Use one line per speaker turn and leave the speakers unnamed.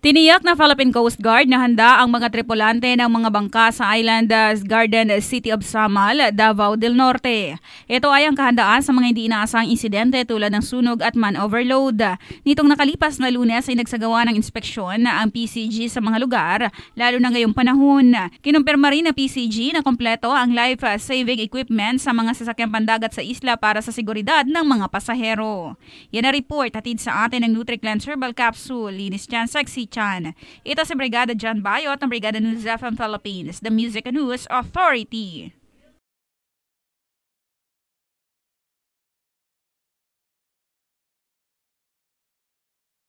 Tiniyak na Philippine Coast Guard na handa ang mga tripulante ng mga bangka sa Island uh, Garden City of Samal, Davao del Norte. Ito ay ang kahandaan sa mga hindi inaasang insidente tulad ng sunog at man overload. Nitong nakalipas na lunes ay nagsagawa ng inspeksyon na ang PCG sa mga lugar, lalo na ngayong panahon. Kinumpirma rin ng PCG na kompleto ang life-saving equipment sa mga sasakyang pandagat sa isla para sa seguridad ng mga pasahero. Yan na report hatid sa atin ng NutriCleanse Herbal Capsule. Linis dyan, sexy Chan. Ito si Brigada John Bayot ng Brigada News FM Philippines, the Music and News
Authority.